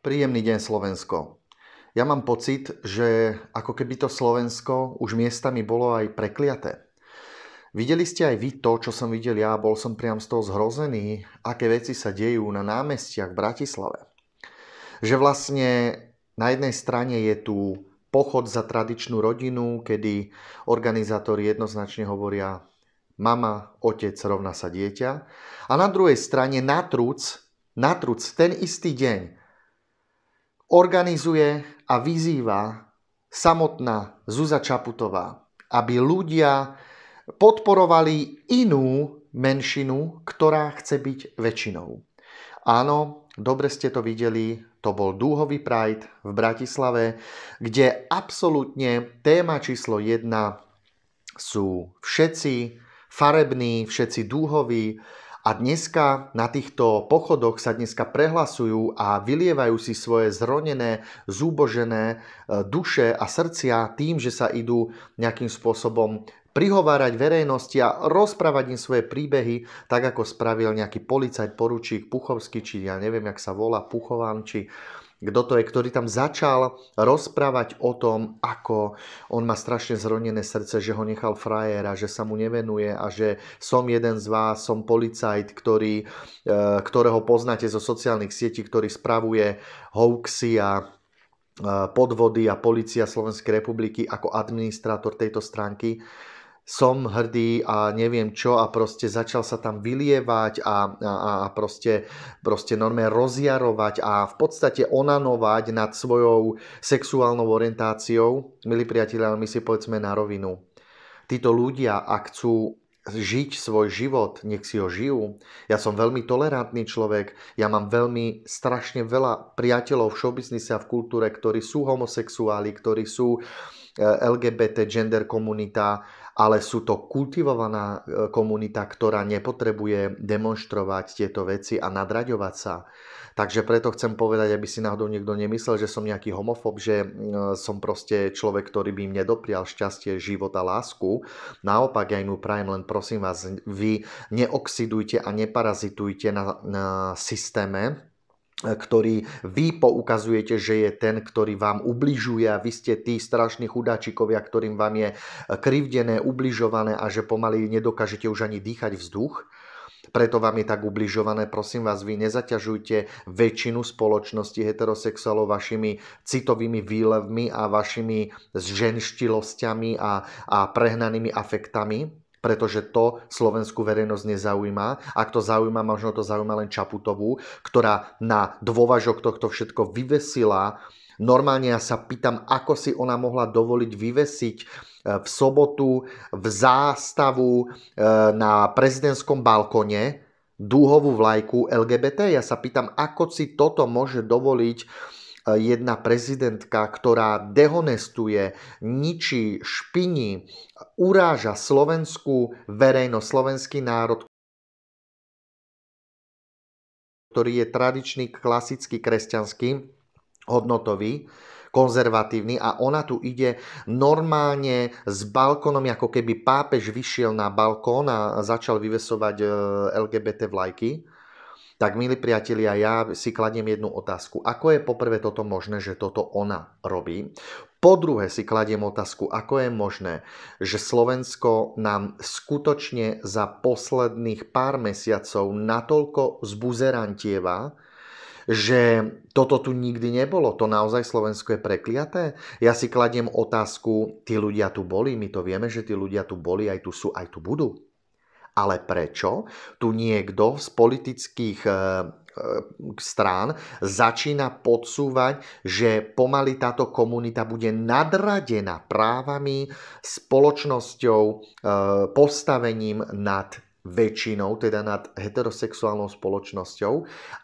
Príjemný deň Slovensko. Ja mám pocit, že ako keby to Slovensko už miestami bolo aj prekliaté. Videli ste aj vy to, čo som videl ja, bol som priam z toho zhrozený, aké veci sa dejú na námestiach v Bratislave. Že vlastne na jednej strane je tu pochod za tradičnú rodinu, kedy organizátori jednoznačne hovoria mama, otec rovná sa dieťa. A na druhej strane natruc natruc ten istý deň organizuje a vyzýva samotná Zuza Čaputová, aby ľudia podporovali inú menšinu, ktorá chce byť väčšinou. Áno, dobre ste to videli, to bol Dúhový Pride v Bratislave, kde absolútne téma číslo 1 sú všetci farební, všetci dúhoví, a dneska na týchto pochodoch sa dneska prehlasujú a vylievajú si svoje zronené, zúbožené e, duše a srdcia tým, že sa idú nejakým spôsobom prihovárať verejnosti a rozprávať im svoje príbehy, tak ako spravil nejaký policajt, poručík, Puchovský, či ja neviem, jak sa volá, Puchován, či uh, kto to je, ktorý tam začal rozprávať o tom, ako on má strašne zronené srdce, že ho nechal frajer a že sa mu nevenuje a že som jeden z vás, som policajt, ktorý, e, ktorého poznáte zo sociálnych sietí, ktorý spravuje hoaxy a e, podvody a policia Slovenskej republiky ako administrátor tejto stránky som hrdý a neviem čo a proste začal sa tam vylievať a, a, a proste, proste normálne rozjarovať a v podstate onanovať nad svojou sexuálnou orientáciou. Milí priatelia, my si povedzme na rovinu. Títo ľudia, ak chcú žiť svoj život, nech si ho žijú. Ja som veľmi tolerantný človek, ja mám veľmi strašne veľa priateľov v showbiznise a v kultúre, ktorí sú homosexuáli, ktorí sú uh, E, LGBT gender komunita, ale sú to kultivovaná e, komunita, ktorá nepotrebuje demonstrovať tieto veci a nadraďovať sa. Takže preto chcem povedať, aby si náhodou niekto nemyslel, že som nejaký homofób, že e, som proste človek, ktorý by im nedoprial šťastie, život a lásku. Naopak, ja im prajem, len prosím vás, vy neoxidujte a neparazitujte na, na systéme, ktorý vy poukazujete, že je ten, ktorý vám ubližuje a vy ste tí strašní chudáčikovia, ktorým vám je krivdené, ubližované a že pomaly nedokážete už ani dýchať vzduch. Preto vám je tak ubližované, prosím vás, vy nezaťažujte väčšinu spoločnosti heterosexuálov vašimi citovými výlevmi a vašimi zženštilosťami a, a prehnanými afektami, pretože to slovenskú verejnosť nezaujíma. Ak to zaujíma, možno to zaujíma len Čaputovú, ktorá na dôvažok tohto všetko vyvesila. Normálne ja sa pýtam, ako si ona mohla dovoliť vyvesiť e, v sobotu v zástavu e, na prezidentskom balkone dúhovú vlajku LGBT. Ja sa pýtam, ako si toto môže dovoliť jedna prezidentka, ktorá dehonestuje, ničí, špiní, uráža slovenskú verejnosť, slovenský národ, ktorý je tradičný, klasický, kresťanský, hodnotový, konzervatívny a ona tu ide normálne s balkónom, ako keby pápež vyšiel na balkón a začal vyvesovať eh, LGBT vlajky tak milí priatelia, ja si kladiem jednu otázku. Ako je poprvé toto možné, že toto ona robí? Po druhé si kladiem otázku, ako je možné, že Slovensko nám skutočne za posledných pár mesiacov natoľko zbuzerantieva, že toto tu nikdy nebolo. To naozaj Slovensko je prekliaté? Ja si kladiem otázku, tí ľudia tu boli, my to vieme, že tí ľudia tu boli, aj tu sú, aj tu budú. Ale prečo tu niekto z politických eh, eh, strán začína podsúvať, že pomaly táto komunita bude nadradená právami, spoločnosťou, eh, postavením nad väčšinou, teda nad heterosexuálnou spoločnosťou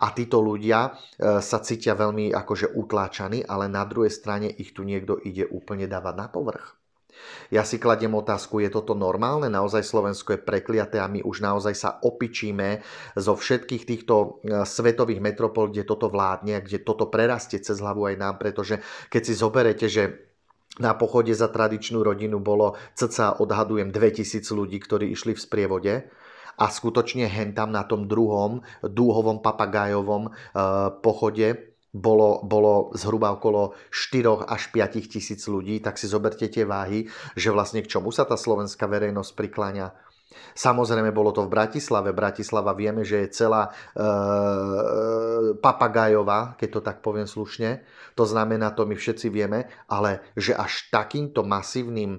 a títo ľudia sa cítia veľmi akože utláčaní, ale na druhej strane ich tu niekto ide úplne dávať na povrch. Ja si kladiem otázku, je toto normálne? Naozaj Slovensko je prekliaté a my už naozaj sa opičíme zo všetkých týchto e, svetových metropol, kde toto vládne, kde toto prerastie cez hlavu aj nám, pretože keď si zoberete, že na pochode za tradičnú rodinu bolo cca odhadujem 2000 ľudí, ktorí išli v sprievode a skutočne hen tam na tom druhom dúhovom papagájovom e, pochode bolo, bolo zhruba okolo 4 až 5 tisíc ľudí, tak si zoberte tie váhy, že vlastne k čomu sa tá slovenská verejnosť prikláňa Samozrejme bolo to v Bratislave. Bratislava vieme, že je celá e, e, papagajová, keď to tak poviem slušne. To znamená, to my všetci vieme, ale že až takýmto masívnym e,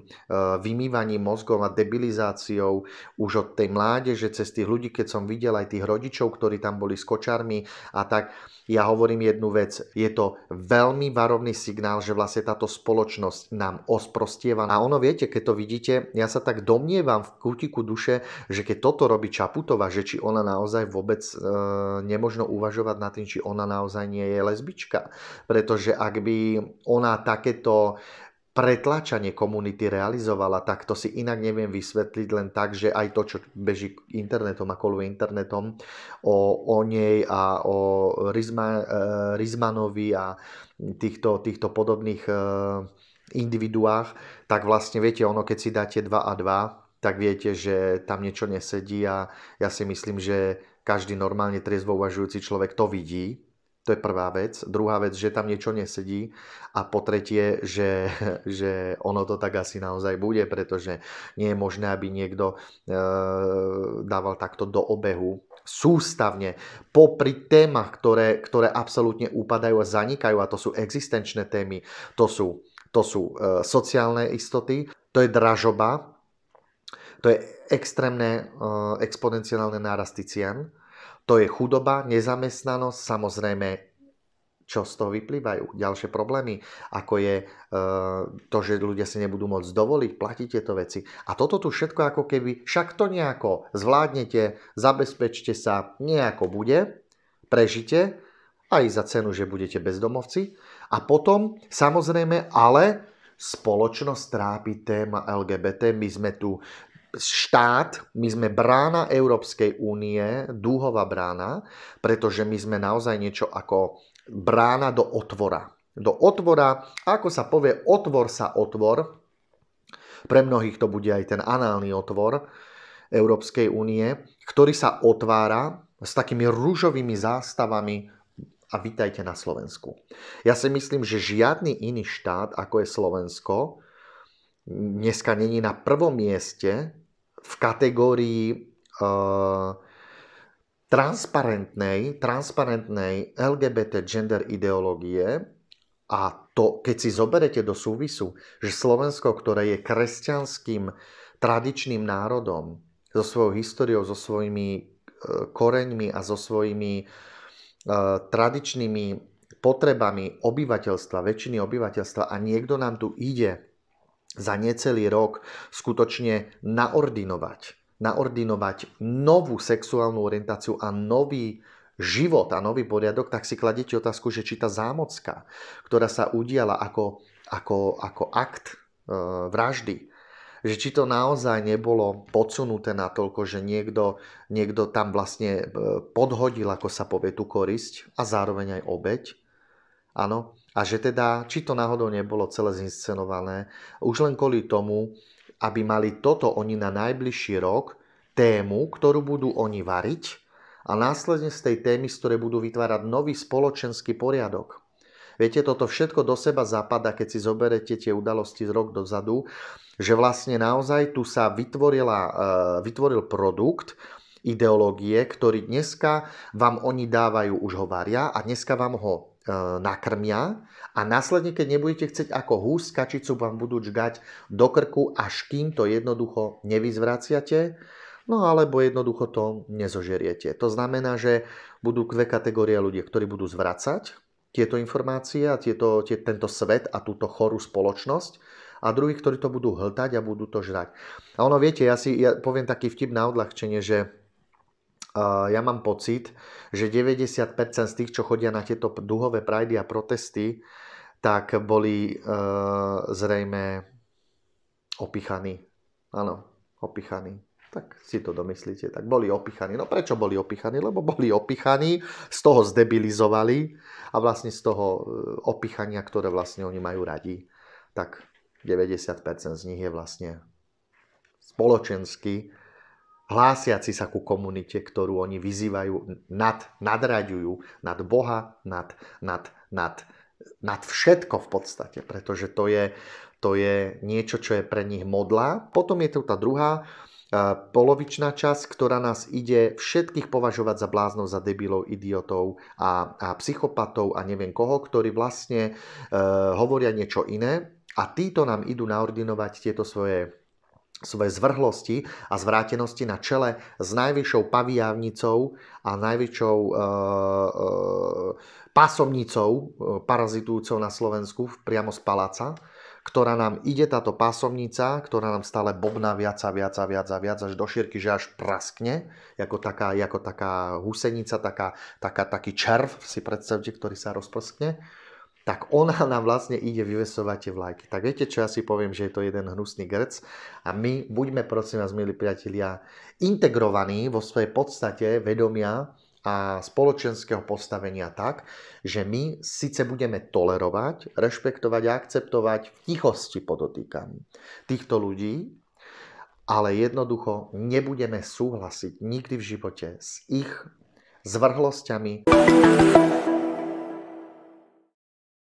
vymývaním mozgov a debilizáciou už od tej mládeže, cez tých ľudí, keď som videl aj tých rodičov, ktorí tam boli s kočarmi a tak, ja hovorím jednu vec, je to veľmi varovný signál, že vlastne táto spoločnosť nám osprostieva. A ono, viete, keď to vidíte, ja sa tak domnievam v kútiku duši, duše, že keď toto robí Čaputova, že či ona naozaj vôbec e, nemožno uvažovať nad tým, či ona naozaj nie je lesbička. Pretože ak by ona takéto pretláčanie komunity realizovala, tak to si inak neviem vysvetliť len tak, že aj to, čo beží internetom a internetom o, o nej a o Rizma, e, Rizmanovi a týchto, týchto podobných e, individuách, tak vlastne viete, ono keď si dáte 2 a 2, tak viete, že tam niečo nesedí a ja si myslím, že každý normálne triezvo uvažujúci človek to vidí. To je prvá vec. Druhá vec, že tam niečo nesedí. A po tretie, že, že ono to tak asi naozaj bude, pretože nie je možné, aby niekto e, dával takto do obehu sústavne, popri témach, ktoré, ktoré absolútne upadajú a zanikajú, a to sú existenčné témy, to sú, to sú e, sociálne istoty, to je dražoba, to je extrémne eh, exponenciálne nárasty cien. To je chudoba, nezamestnanosť, samozrejme čo z toho vyplývajú. Ďalšie problémy, ako je eh, to, že ľudia si nebudú môcť dovoliť platiť tieto veci. A toto tu všetko ako keby, však to nejako zvládnete, zabezpečte sa, nejako bude, prežite, aj za cenu, že budete bezdomovci. A potom, samozrejme, ale spoločnosť trápi téma LGBT. My sme tu štát, my sme brána Európskej únie, dúhová brána, pretože my sme naozaj niečo ako brána do otvora. Do otvora, ako sa povie, otvor sa otvor, pre mnohých to bude aj ten análny otvor Európskej únie, ktorý sa otvára s takými rúžovými zástavami a vítajte na Slovensku. Ja si myslím, že žiadny iný štát, ako je Slovensko, dneska není na prvom mieste v kategórii uh, transparentnej, transparentnej LGBT gender ideológie a to, keď si zoberete do súvisu, že Slovensko, ktoré je kresťanským tradičným národom, so svojou históriou, so svojimi e, koreňmi a so svojimi uh, tradičnými potrebami obyvateľstva, väčšiny obyvateľstva a niekto nám tu ide za necelý rok skutočne naordinovať, naordinovať novú sexuálnu orientáciu a nový život a nový poriadok, tak si kladete otázku, že či tá zámocka, ktorá sa udiala ako, ako, ako akt e, vraždy, že či to naozaj nebolo podsunuté na toľko, že niekto, niekto tam vlastne e, podhodil, ako sa povie, tú korisť a zároveň aj obeď. Áno, a že teda, či to náhodou nebolo celé zinscenované, už len kvôli tomu, aby mali toto oni na najbližší rok tému, ktorú budú oni variť a následne z tej témy, z ktorej budú vytvárať nový spoločenský poriadok. Viete, toto všetko do seba zapadá, keď si zoberete tie udalosti z rok dozadu, že vlastne naozaj tu sa vytvorila, e, vytvoril produkt, ideológie, ktorý dneska vám oni dávajú, už ho varia a dneska vám ho E, nakrmia a následne, keď nebudete chcieť ako hús, kačicu vám budú čgať do krku, až kým to jednoducho nevyzvraciate, no alebo jednoducho to nezožeriete. To znamená, že budú dve kategórie ľudí, ktorí budú zvracať tieto informácie a tieto, tie, tento svet a túto chorú spoločnosť a druhí, ktorí to budú hltať a budú to žrať. A ono, viete, ja si ja poviem taký vtip na odľahčenie, že ja mám pocit, že 90% z tých, čo chodia na tieto duhové prajdy a protesty, tak boli e, zrejme opichaní. Áno, opichaní. Tak si to domyslíte. Tak boli opichaní. No prečo boli opichaní? Lebo boli opichaní, z toho zdebilizovali a vlastne z toho e, opichania, ktoré vlastne oni majú radi, tak 90% z nich je vlastne spoločensky hlásiaci sa ku komunite, ktorú oni vyzývajú, nad, nadraďujú, nad Boha, nad, nad, nad, nad všetko v podstate, pretože to je, to je niečo, čo je pre nich modlá. Potom je tu tá druhá e, polovičná časť, ktorá nás ide všetkých považovať za bláznov, za debilov, idiotov a, a psychopatov a neviem koho, ktorí vlastne e, hovoria niečo iné a títo nám idú naordinovať tieto svoje svoje zvrhlosti a zvrátenosti na čele s najvyššou paviávnicou a najväčšou e, eh, e, eh, pásomnicou e, eh, parazitujúcou na Slovensku priamo z paláca, ktorá nám ide táto pásomnica, ktorá nám stále bobná viac a viac a viac a viac až do šírky, že až praskne, ako taká, ako taká husenica, taká, taká, taký červ, si predstavte, ktorý sa rozprskne tak ona nám vlastne ide vyvesovať tie vlajky. Tak viete, čo ja si poviem, že je to jeden hnusný grc a my buďme, prosím vás, milí priatelia, integrovaní vo svojej podstate vedomia a spoločenského postavenia tak, že my síce budeme tolerovať, rešpektovať a akceptovať v tichosti podotýkam týchto ľudí, ale jednoducho nebudeme súhlasiť nikdy v živote s ich zvrhlosťami.